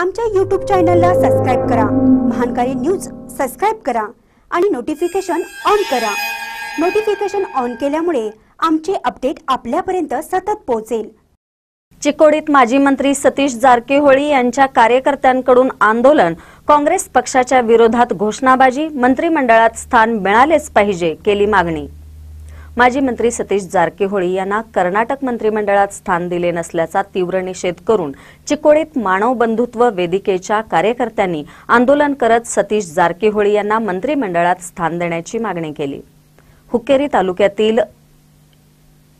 आमच्या यूट्यूब चॅनलला सबस्क्राईब करा महानकारी न्यूज सबस्क्राईब करा आणि नोटिफिकेशन ऑन करा नोटिफिकेशन ऑन केल्यामुळे आमचे अपडेट आपल्यापर्यंत सतत पोहोचेल चिकोडीत माजी मंत्री सतीश जारकेहोळी यांच्या कार्यकर्त्यांकडून आंदोलन काँग्रेस पक्षाच्या विरोधात घोषणाबाजी मंत्रिमंडळात स्थान मिळालेच पाहिजे केली मागणी माजी मंत्री सतीश जारकीहोळी यांना कर्नाटक मंत्रिमंडळात स्थान दिले नसल्याचा तीव्र निषेध करून चिकोडीत मानव बंधुत्व वेदिकेच्या कार्यकर्त्यांनी आंदोलन करत सतीश जारकीहोळी यांना मंत्रिमंडळात स्थान देण्याची मागणी केली हुक्केरी तालुक्यातील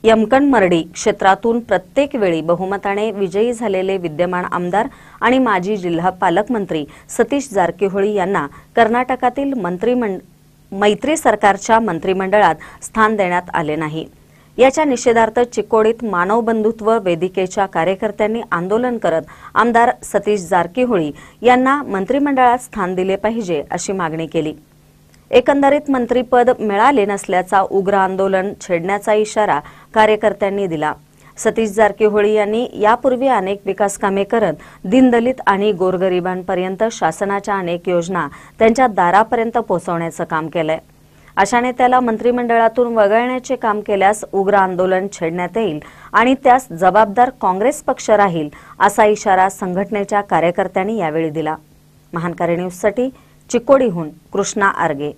यमकणमर्डी क्षेत्रातून प्रत्येक वेळी बहुमताने विजयी झालेले विद्यमान आमदार आणि माजी जिल्हा पालकमंत्री सतीश जारकीहोळी यांना कर्नाटकातील मंत्रिमंडळ मैत्री सरकारच्या मंत्रिमंडळात स्थान देण्यात आले नाही याच्या निषेधार्थ चिकोडीत मानव बंधुत्व वेदिकेच्या कार्यकर्त्यांनी आंदोलन करत आमदार सतीश जारकीहोळी यांना मंत्रिमंडळात स्थान दिले पाहिजे अशी मागणी केली एकंदरीत मंत्रीपद मिळाले नसल्याचा उग्र आंदोलन छेडण्याचा इशारा कार्यकर्त्यांनी दिला सतीश जारकीहोळी यांनी यापूर्वी अनेक विकास कामे करत दिनदलित आणि गोरगरिबांपर्यंत शासनाच्या अनेक योजना त्यांच्या दारापर्यंत पोहोचवण्याचं काम केलंय अशा नेत्याला मंत्रिमंडळातून वगळण्याचे काम केल्यास उग्र आंदोलन छेडण्यात येईल आणि त्यास जबाबदार काँग्रेस पक्ष राहील असा इशारा संघटनेच्या कार्यकर्त्यांनी यावेळी दिला महानकारी न्यूजसाठी चिकोडीहून कृष्णा आर्गे